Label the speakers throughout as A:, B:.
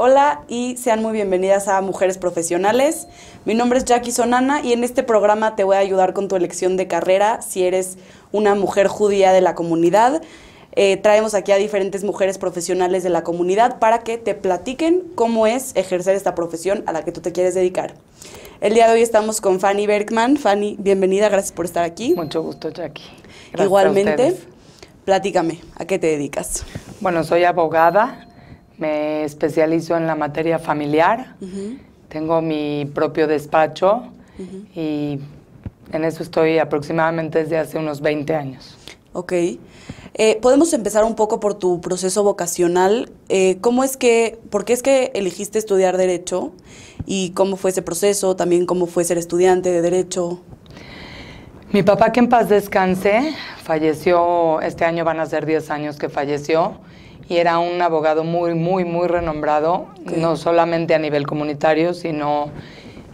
A: Hola y sean muy bienvenidas a Mujeres Profesionales. Mi nombre es Jackie Sonana y en este programa te voy a ayudar con tu elección de carrera si eres una mujer judía de la comunidad. Eh, traemos aquí a diferentes mujeres profesionales de la comunidad para que te platiquen cómo es ejercer esta profesión a la que tú te quieres dedicar. El día de hoy estamos con Fanny Bergman. Fanny, bienvenida, gracias por estar aquí. Mucho gusto, Jackie. Igualmente,
B: a platícame, ¿a qué te dedicas? Bueno, soy abogada, me especializo en la materia familiar. Tengo mi propio despacho y en eso estoy aproximadamente desde hace unos 20 años. Ok. Eh, Podemos empezar un poco por tu proceso vocacional.
A: Eh, ¿Cómo es que, por qué es que elegiste estudiar Derecho y cómo fue ese
B: proceso? También cómo fue ser estudiante de Derecho. Mi papá, que en paz descanse, falleció, este año van a ser 10 años que falleció y era un abogado muy, muy, muy renombrado, no solamente a nivel comunitario, sino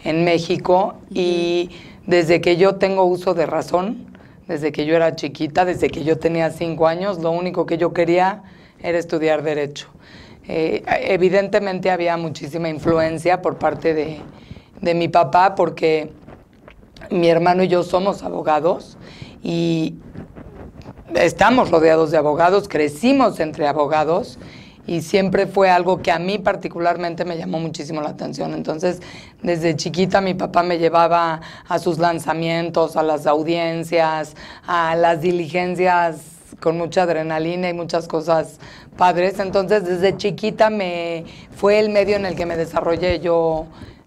B: en México. Y desde que yo tengo uso de razón, desde que yo era chiquita, desde que yo tenía cinco años, lo único que yo quería era estudiar derecho. Eh, evidentemente había muchísima influencia por parte de, de, mi papá porque mi hermano y yo somos abogados y estamos rodeados de abogados, crecimos entre abogados y siempre fue algo que a mí particularmente me llamó muchísimo la atención. Entonces, desde chiquita mi papá me llevaba a sus lanzamientos, a las audiencias, a las diligencias con mucha adrenalina y muchas cosas padres. Entonces, desde chiquita me fue el medio en el que me desarrollé yo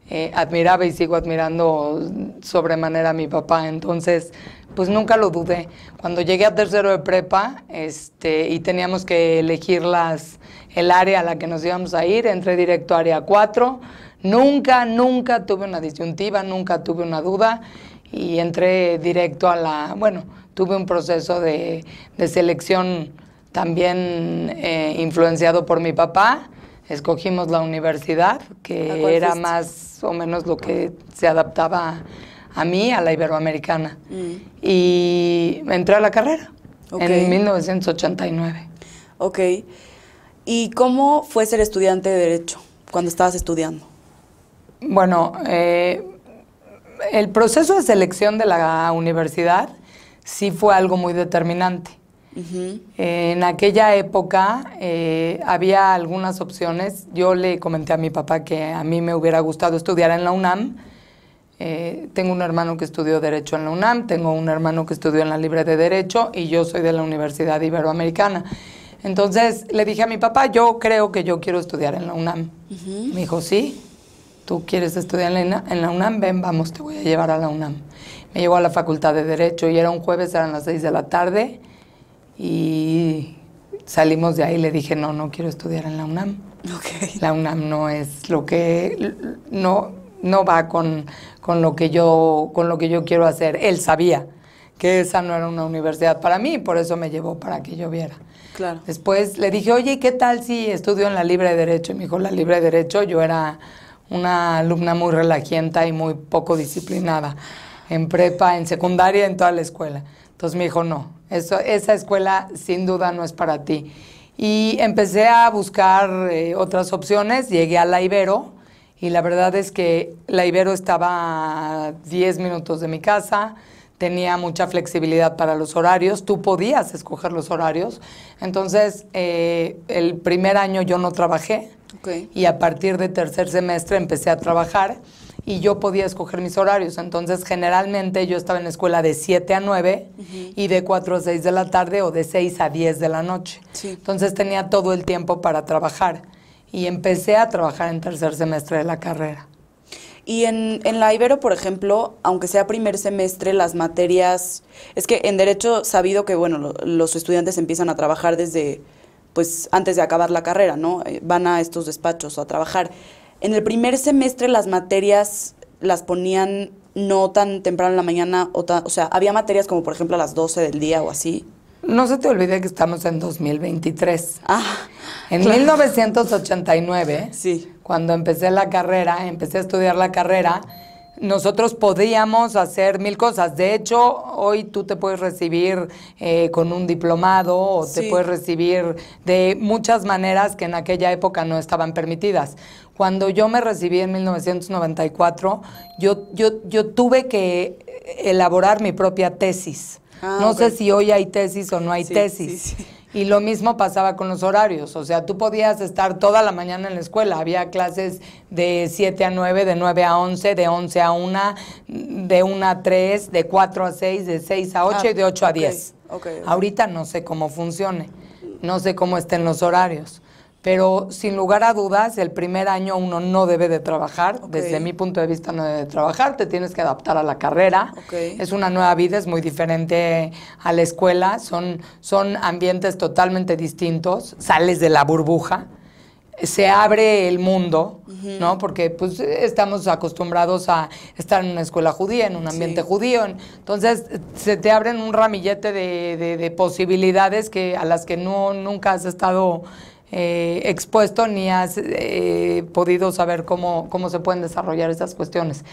B: eh, admiraba y sigo admirando sobremanera a mi papá. Entonces, pues nunca lo dudé. Cuando llegué a tercero de prepa este, y teníamos que elegir las, el área a la que nos íbamos a ir, entré directo a área 4. Nunca, nunca tuve una disyuntiva, nunca tuve una duda y entré directo a la, bueno, tuve un proceso de, selección también eh, influenciado por mi papá escogimos la universidad, que era más o menos lo que se adaptaba a mí, a la iberoamericana. Mm. Y entré a la carrera en 1989.
A: Ok. ¿Y cómo fue ser estudiante de Derecho cuando estabas estudiando?
B: Bueno, eh, el proceso de selección de la universidad sí fue algo muy determinante en aquella época eh, había algunas opciones. Yo le comenté a mi papá que a mí me hubiera gustado estudiar en la UNAM. Eh, tengo un hermano que estudió Derecho en la UNAM, tengo un hermano que estudió en la Libre de Derecho y yo soy de la Universidad Iberoamericana. Entonces le dije a mi papá, yo creo que yo quiero estudiar en la UNAM. Me dijo, sí, tú quieres estudiar en la, en la UNAM, ven, vamos, te voy a llevar a la UNAM. Me llevó a la Facultad de Derecho y era un jueves, eran las 6 de la tarde y salimos de ahí le dije, no, no quiero estudiar en la UNAM. La UNAM no es lo que, no, no va con, con, lo que yo, con lo que yo quiero hacer. Él sabía que esa no era una universidad para mí, por eso me llevó para que yo viera. Claro. Después le dije, oye, qué tal si estudio en la Libre de Derecho? Y me dijo, la Libre de Derecho, yo era una alumna muy relajienta y muy poco disciplinada, en prepa, en secundaria, en toda la escuela. Entonces me dijo, no, esa escuela sin duda no es para ti. Y empecé a buscar eh, otras opciones, llegué a la Ibero y la verdad es que la Ibero estaba a 10 minutos de mi casa, tenía mucha flexibilidad para los horarios, tú podías escoger los horarios. Entonces, eh, el primer año yo no trabajé y a partir de tercer semestre empecé a trabajar y yo podía escoger mis horarios. Entonces, generalmente yo estaba en la escuela de 7 a 9 y de 4 a 6 de la tarde o de 6 a 10 de la noche. Entonces tenía todo el tiempo para trabajar y empecé a trabajar en tercer semestre de la carrera. Y
A: en, la Ibero, por ejemplo, aunque sea primer semestre, las materias, es que en derecho sabido que, bueno, los estudiantes empiezan a trabajar desde, pues, antes de acabar la carrera, ¿no? Eh, van a estos despachos a trabajar. En el primer semestre las materias las ponían no tan temprano en la mañana, o, sea, había materias como por ejemplo a las 12
B: del día o así. No se te olvide que estamos en 2023. Ah, en 1989, sí. cuando empecé la carrera, empecé a estudiar la carrera, nosotros podíamos hacer mil cosas. De hecho, hoy tú te puedes recibir eh, con un diplomado o te puedes recibir de muchas maneras que en aquella época no estaban permitidas. Cuando yo me recibí en 1994, yo, yo, tuve que eh, elaborar mi propia tesis. Ah, no sé si hoy hay tesis o no hay tesis. Y lo mismo pasaba con los horarios, o sea, tú podías estar toda la mañana en la escuela, había clases de 7 a 9, de 9 a 11, de 11 a 1, de 1 a 3, de 4 a 6, de 6 a 8 y de 8 ah, a 10. Ahorita no sé cómo funcione, no sé cómo estén los horarios. Pero sin lugar a dudas, el primer año uno no debe de trabajar. Desde mi punto de vista no debe de trabajar, te tienes que adaptar a la carrera. Es una nueva vida, es muy diferente a la escuela, son, son ambientes totalmente distintos, sales de la burbuja se abre el mundo, ¿no? Porque pues estamos acostumbrados a estar en una escuela judía, en un ambiente judío. Entonces se te abren un ramillete de, posibilidades que, a las que no, nunca has estado eh, expuesto ni has eh, podido saber cómo, cómo se pueden desarrollar esas cuestiones.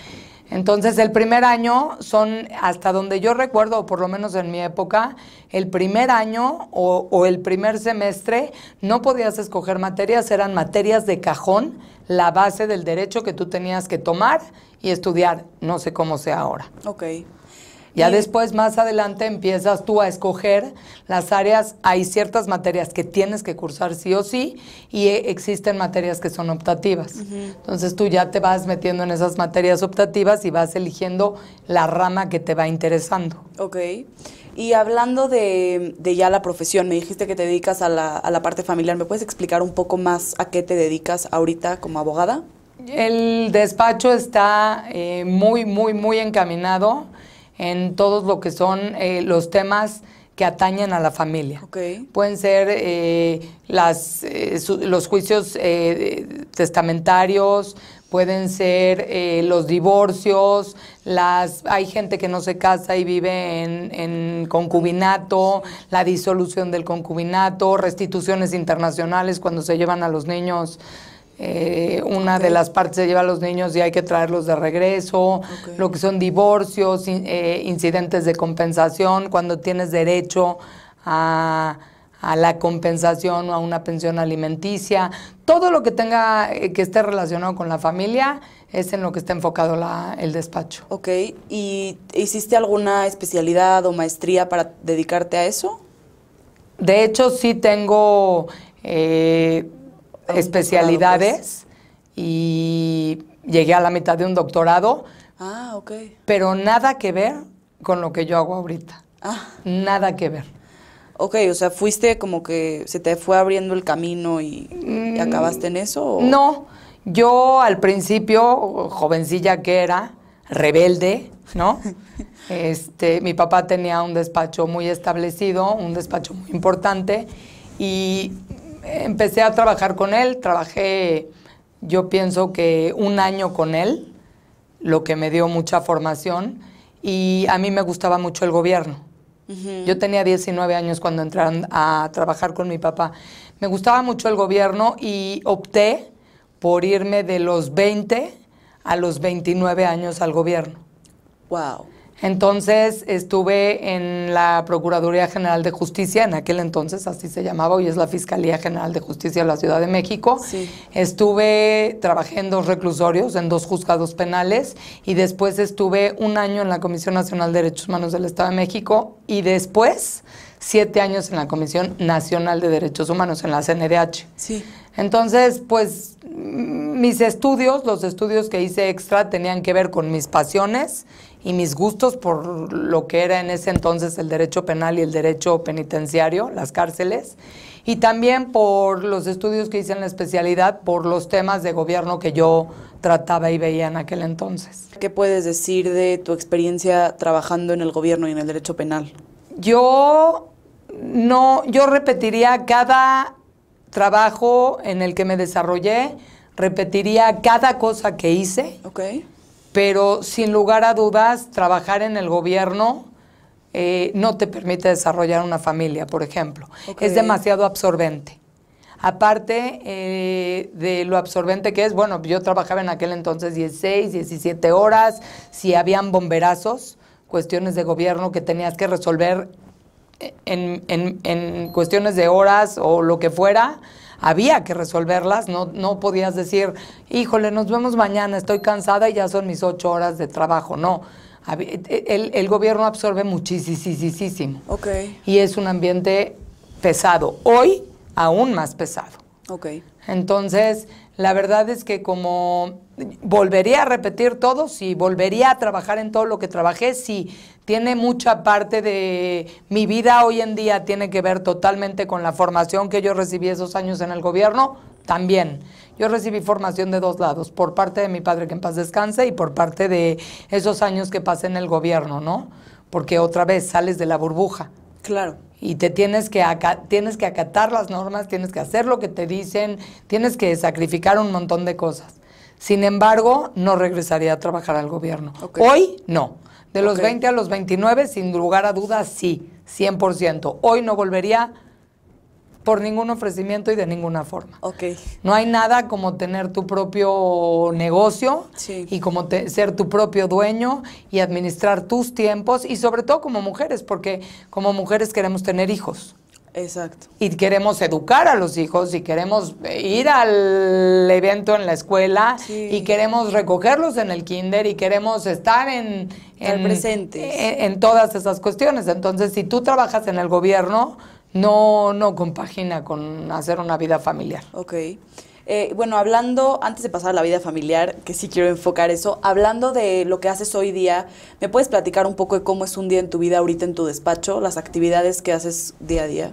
B: Entonces, el primer año son, hasta donde yo recuerdo, o por lo menos en mi época, el primer año o, o, el primer semestre no podías escoger materias, eran materias de cajón, la base del derecho que tú tenías que tomar y estudiar. No sé cómo sea ahora. Ok. Ya después, más adelante, empiezas tú a escoger las áreas. Hay ciertas materias que tienes que cursar sí o sí y e, existen materias que son optativas. Entonces tú ya te vas metiendo en esas materias optativas y vas eligiendo la rama que te va interesando.
A: Ok. Y hablando de, ya la profesión, me dijiste que te dedicas a la, parte familiar. ¿Me puedes explicar un poco más a qué te dedicas ahorita como abogada?
B: El despacho está eh, muy, muy, muy encaminado en todos lo que son eh, los temas que atañen a la familia. Pueden ser eh, las, eh, los juicios testamentarios, pueden ser los divorcios, las, hay gente que no se casa y vive en concubinato, la disolución del concubinato, restituciones internacionales cuando se llevan a los niños eh, una de las partes se lleva a los niños y hay que traerlos de regreso, lo que son divorcios, eh, incidentes de compensación, cuando tienes derecho a, la compensación o a una pensión alimenticia, todo lo que tenga eh, que esté relacionado con la familia es en lo que está enfocado el despacho. Ok, ¿y
A: hiciste alguna especialidad o maestría para dedicarte a eso?
B: De hecho, sí tengo eh, especialidades pues. y llegué a la mitad de un doctorado. Ah, ok. Pero nada que ver con lo que yo hago ahorita. Ah. Nada que ver.
A: Ok, o sea, fuiste como que se te fue abriendo el camino y, mm, acabaste
B: en eso. No, yo al principio, jovencilla que era, rebelde, ¿no? este, mi papá tenía un despacho muy establecido, un despacho muy importante y empecé a trabajar con él, trabajé yo pienso que un año con él, lo que me dio mucha formación, y a mí me gustaba mucho el gobierno. Yo tenía 19 años cuando entré a trabajar con mi papá. Me gustaba mucho el gobierno y opté por irme de los 20 a los 29 años al gobierno. Wow. Entonces estuve en la Procuraduría General de Justicia, en aquel entonces así se llamaba, hoy es la Fiscalía General de Justicia de la Ciudad de México. Estuve, trabajé en dos reclusorios, en dos juzgados penales y después estuve un año en la Comisión Nacional de Derechos Humanos del Estado de México y después siete años en la Comisión Nacional de Derechos Humanos, en la CNDH. Sí. Entonces, pues mis estudios, los estudios que hice extra, tenían que ver con mis pasiones y mis gustos por lo que era en ese entonces el derecho penal y el derecho penitenciario, las cárceles, y también por los estudios que hice en la especialidad, por los temas de gobierno que yo trataba y veía en aquel entonces.
A: ¿Qué puedes decir de tu experiencia trabajando en el gobierno y en el derecho penal?
B: Yo no, yo repetiría cada trabajo en el que me desarrollé, repetiría cada cosa que hice. Pero sin lugar a dudas, trabajar en el gobierno eh, no te permite desarrollar una familia, por ejemplo. Es demasiado absorbente. Aparte eh, de lo absorbente que es, bueno, yo trabajaba en aquel entonces 16, 17 horas, si habían bomberazos, cuestiones de gobierno que tenías que resolver eh, en cuestiones de horas o lo que fuera, había que resolverlas, no, no podías decir, híjole, nos vemos mañana, estoy cansada y ya son mis ocho horas de trabajo, no. E, e, el, gobierno absorbe muchísimo. Okay. Y es un ambiente pesado, hoy aún más pesado. Entonces, la verdad es que como volvería a repetir todo, sí, volvería a trabajar en todo lo que trabajé, sí, tiene mucha parte de mi vida hoy en día tiene que ver totalmente con la formación que yo recibí esos años en el gobierno, también. Yo recibí formación de dos lados, por parte de mi padre que en paz descanse y por parte de esos años que pasé en el gobierno, ¿no? Porque otra vez sales de la burbuja. Claro. Y te tienes que, tienes que acatar las normas, tienes que hacer lo que te dicen, tienes que sacrificar un montón de cosas. Sin embargo, no regresaría a trabajar al gobierno. Hoy, no. De los 20 a los 29, sin lugar a dudas, sí, 100%. Hoy no volvería por ningún ofrecimiento y de ninguna forma. No hay nada como tener tu propio negocio y como ser tu propio dueño y administrar tus tiempos y sobre todo como mujeres, porque como mujeres queremos tener hijos. Exacto. Y queremos educar a los hijos y queremos ir al evento en la escuela y queremos recogerlos en el kinder y queremos estar en, en presentes. E, en, todas esas cuestiones. Entonces, si tú trabajas en el gobierno, no, no compagina con hacer una vida familiar. Ok.
A: Eh, bueno, hablando, antes de pasar a la vida familiar, que sí quiero enfocar eso, hablando de lo que haces hoy día, ¿me puedes platicar un poco de cómo es un día en tu vida ahorita en tu despacho, las
B: actividades que haces día a día?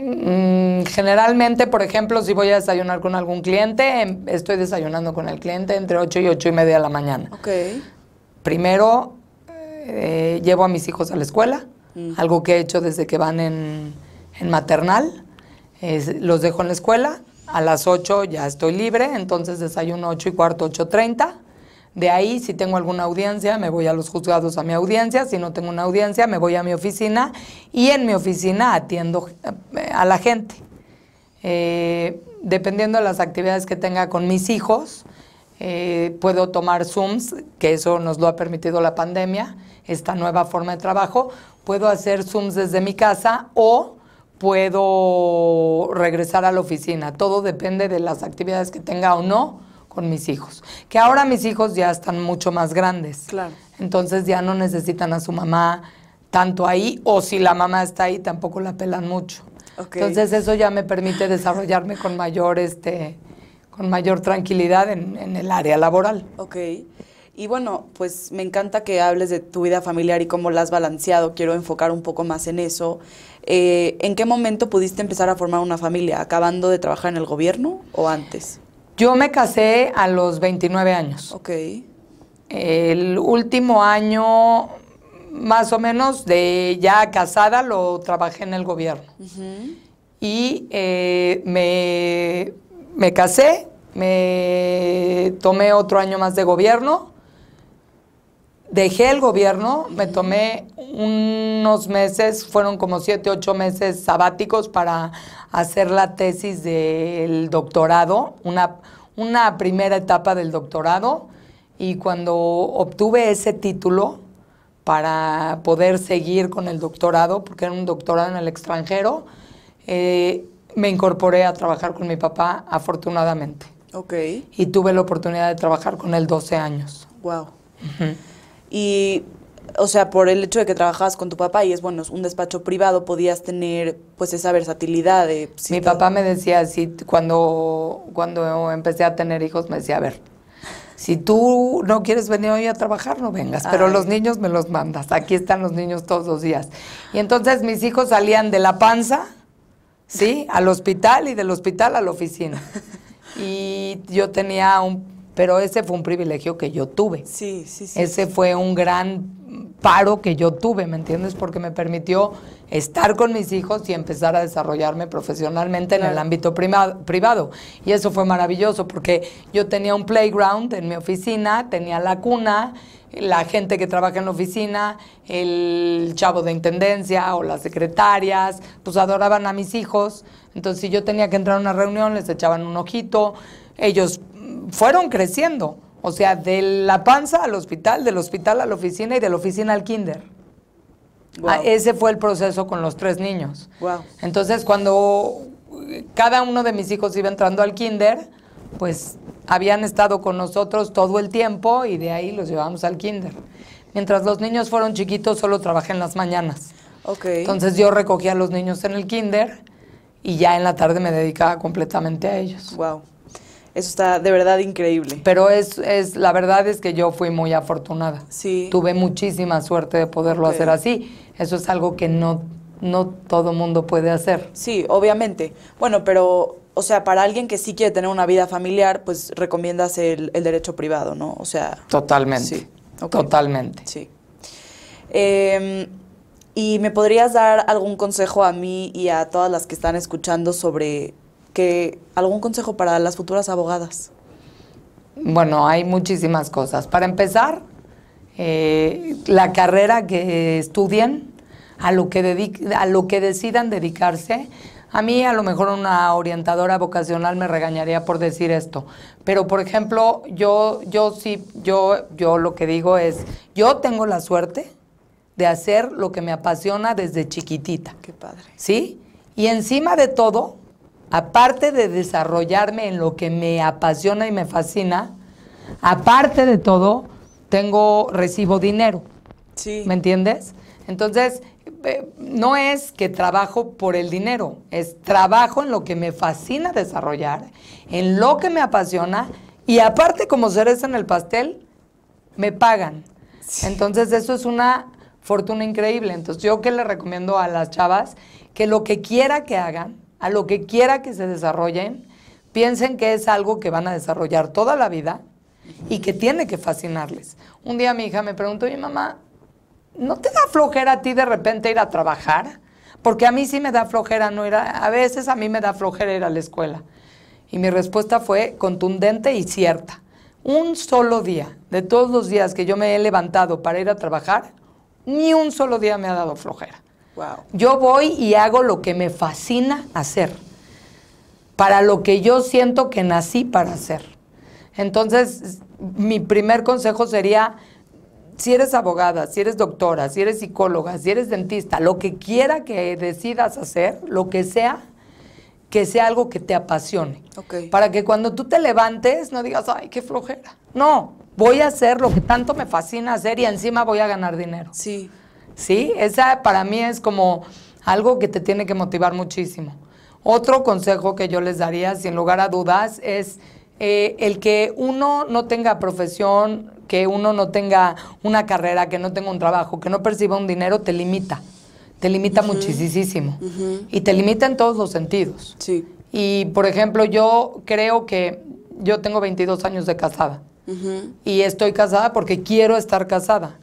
B: Mm, generalmente, por ejemplo, si voy a desayunar con algún cliente, em, estoy desayunando con el cliente entre 8 y 8 y media de la mañana. Ok. Primero, eh, llevo a mis hijos a la escuela, mm. algo que he hecho desde que van en, maternal. los dejo en la escuela, a las 8 ya estoy libre, entonces desayuno 8 y cuarto, 8.30. De ahí, si tengo alguna audiencia, me voy a los juzgados a mi audiencia. Si no tengo una audiencia, me voy a mi oficina y en mi oficina atiendo eh, a la gente. Eh, dependiendo de las actividades que tenga con mis hijos, eh, puedo tomar Zooms, que eso nos lo ha permitido la pandemia, esta nueva forma de trabajo. Puedo hacer Zooms desde mi casa o puedo regresar a la oficina. Todo depende de las actividades que tenga o no con mis hijos. Que ahora mis hijos ya están mucho más grandes. Claro. Entonces ya no necesitan a su mamá tanto ahí, o si la mamá está ahí, tampoco la pelan mucho. Entonces eso ya me permite desarrollarme con mayor, este, con mayor tranquilidad en, el área laboral.
A: Ok. Y bueno, pues me encanta que hables de tu vida familiar y cómo la has balanceado. Quiero enfocar un poco más en eso. Eh, ¿En qué momento pudiste empezar a formar una familia? ¿Acabando de trabajar en el gobierno
B: o antes? Yo me casé a los 29 años. Ok. El último año, más o menos, de ya casada, lo trabajé en el gobierno. Y eh, me, me casé, me tomé otro año más de gobierno dejé el gobierno, me tomé unos meses, fueron como siete, ocho meses sabáticos para hacer la tesis del doctorado, una, una primera etapa del doctorado, y cuando obtuve ese título para poder seguir con el doctorado, porque era un doctorado en el extranjero, eh, me incorporé a trabajar con mi papá, afortunadamente. Ok. Y tuve la oportunidad de trabajar con él 12 años.
A: Wow. Uh y, o sea, por el hecho de que trabajabas con tu papá y es bueno, es un despacho
B: privado, podías tener pues esa versatilidad de... Mi papá me decía si cuando, cuando empecé a tener hijos, me decía, a ver, si tú no quieres venir hoy a trabajar, no vengas, pero los niños me los mandas. Aquí están los niños todos los días. Y entonces mis hijos salían de la panza, ¿sí? Al hospital y del hospital a la oficina. Y yo tenía un pero ese fue un privilegio que yo tuve. Sí, sí, sí. Ese fue un gran paro que yo tuve, ¿me entiendes? Porque me permitió estar con mis hijos y empezar a desarrollarme profesionalmente en el ámbito privado. Y eso fue maravilloso porque yo tenía un playground en mi oficina, tenía la cuna, la gente que trabaja en la oficina, el chavo de intendencia o las secretarias, pues adoraban a mis hijos. Entonces, si yo tenía que entrar a una reunión, les echaban un ojito ellos fueron creciendo. O sea, de la panza al hospital, del hospital a la oficina y de la oficina al kinder. Ah, ese fue el proceso con los tres niños. Entonces, cuando eh, cada uno de mis hijos iba entrando al kinder, pues habían estado con nosotros todo el tiempo y de ahí los llevábamos al kinder. Mientras los niños fueron chiquitos, solo trabajé en las mañanas. Entonces yo recogía a los niños en el kinder y ya en la tarde me dedicaba completamente a ellos. Eso está de verdad increíble. Pero es, la verdad es que yo fui muy afortunada. Sí. Tuve muchísima suerte de poderlo hacer así. Eso es algo que no, no todo mundo puede hacer.
A: Sí, obviamente. Bueno, pero o sea, para alguien que sí quiere tener una vida familiar, pues recomiendas el, derecho privado, ¿no? O sea.
B: Totalmente. Sí. Totalmente. Sí.
A: Em, ¿Y me podrías dar algún consejo a mí y a todas las que están escuchando sobre algún consejo
B: para las futuras abogadas. Bueno, hay muchísimas cosas. Para empezar, eh, la carrera que estudien, a lo que, a lo que decidan dedicarse. A mí a lo mejor una orientadora vocacional me regañaría por decir esto, pero por ejemplo, yo, yo sí, yo, yo lo que digo es, yo tengo la suerte de hacer lo que me apasiona desde chiquitita. Qué padre. ¿Sí? Y encima de todo, aparte de desarrollarme en lo que me apasiona y me fascina, aparte de todo, tengo, recibo dinero. Sí. ¿Me entiendes? Entonces, eh, no es que trabajo por el dinero, es trabajo en lo que me fascina desarrollar, en lo que me apasiona y aparte como cereza en el pastel, me pagan. Entonces, eso es una fortuna increíble. Entonces, yo que le recomiendo a las chavas que lo que quiera que hagan, a lo que quiera que se desarrollen, piensen que es algo que van a desarrollar toda la vida y que tiene que fascinarles. Un día mi hija me preguntó, mi mamá, ¿no te da flojera a ti de repente ir a trabajar? Porque a mí sí me da flojera no ir a, a veces a mí me da flojera ir a la escuela. Y mi respuesta fue contundente y cierta. Un solo día, de todos los días que yo me he levantado para ir a trabajar, ni un solo día me ha dado flojera. Yo voy y hago lo que me fascina hacer, para lo que yo siento que nací para hacer. Entonces, mi primer consejo sería, si eres abogada, si eres doctora, si eres psicóloga, si eres dentista, lo que quiera que decidas hacer, lo que sea, que sea algo que te apasione. Para que cuando tú te levantes no digas, ay, qué flojera. No, voy a hacer lo que tanto me fascina hacer y encima voy a ganar dinero. Sí. ¿sí? Esa para mí es como algo que te tiene que motivar muchísimo. Otro consejo que yo les daría, sin lugar a dudas, es eh, el que uno no tenga profesión, que uno no tenga una carrera, que no tenga un trabajo, que no perciba un dinero, te limita. Te limita muchísimo. Y te limita en todos los sentidos. Sí. Y, por ejemplo, yo creo que yo tengo 22 años de casada. Y estoy casada porque quiero estar casada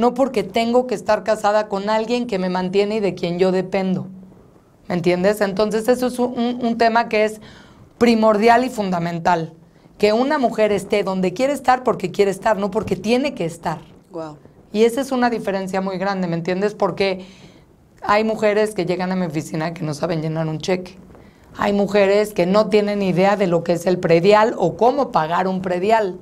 B: no porque tengo que estar casada con alguien que me mantiene y de quien yo dependo. ¿Me entiendes? Entonces eso es un, tema que es primordial y fundamental. Que una mujer esté donde quiere estar porque quiere estar, no porque tiene que estar. Y esa es una diferencia muy grande, ¿me entiendes? Porque hay mujeres que llegan a mi oficina que no saben llenar un cheque. Hay mujeres que no tienen idea de lo que es el predial o cómo pagar un predial.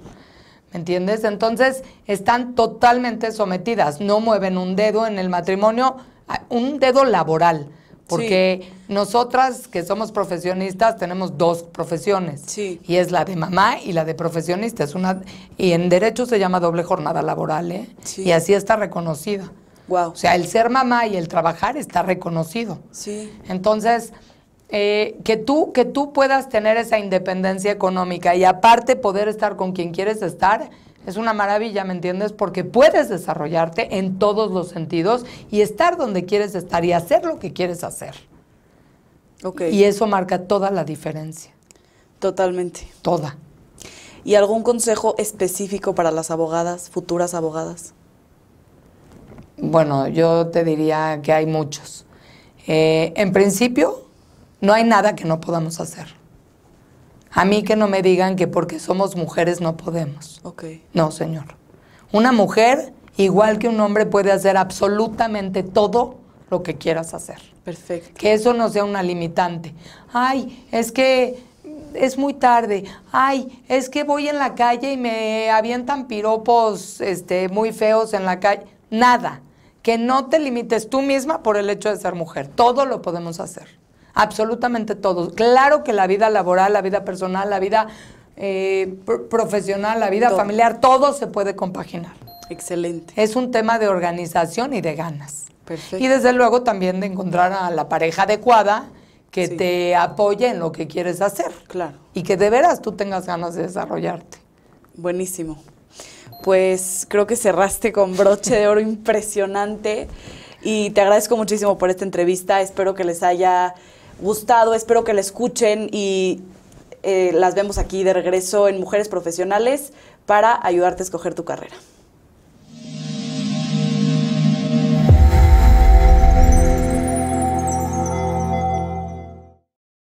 B: ¿Me entiendes? Entonces están totalmente sometidas, no mueven un dedo en el matrimonio, un dedo laboral, porque nosotras que somos profesionistas tenemos dos profesiones, sí. y es la de mamá y la de profesionista, es una y en derecho se llama doble jornada laboral, ¿eh? Y así está reconocida. Wow. O sea, el ser mamá y el trabajar está reconocido. Sí. Entonces, eh, que, tú, que tú puedas tener esa independencia económica y aparte poder estar con quien quieres estar, es una maravilla, ¿me entiendes? Porque puedes desarrollarte en todos los sentidos y estar donde quieres estar y hacer lo que quieres hacer. Y eso marca toda la diferencia.
A: Totalmente. Toda. ¿Y algún consejo específico para las abogadas, futuras
B: abogadas? Bueno, yo te diría que hay muchos. Eh, en principio, no hay nada que no podamos hacer. A mí que no me digan que porque somos mujeres no podemos. No, señor. Una mujer, igual que un hombre, puede hacer absolutamente todo lo que quieras hacer. Perfecto. Que eso no sea una limitante. Ay, es que es muy tarde. Ay, es que voy en la calle y me avientan piropos este, muy feos en la calle. Nada. Que no te limites tú misma por el hecho de ser mujer. Todo lo podemos hacer absolutamente todos. Claro que la vida laboral, la vida personal, la vida eh, profesional, la vida familiar, todo se puede compaginar. Excelente. Es un tema de organización y de ganas. Perfecto. Y desde luego también de encontrar a la pareja adecuada que te apoye en lo que quieres hacer. Claro. Y que de veras tú tengas ganas de desarrollarte. Buenísimo. Pues creo que
A: cerraste con broche de oro impresionante y te agradezco muchísimo por esta entrevista. Espero que les haya gustado, espero que la escuchen y eh, las vemos aquí de regreso en Mujeres Profesionales para ayudarte a escoger tu carrera.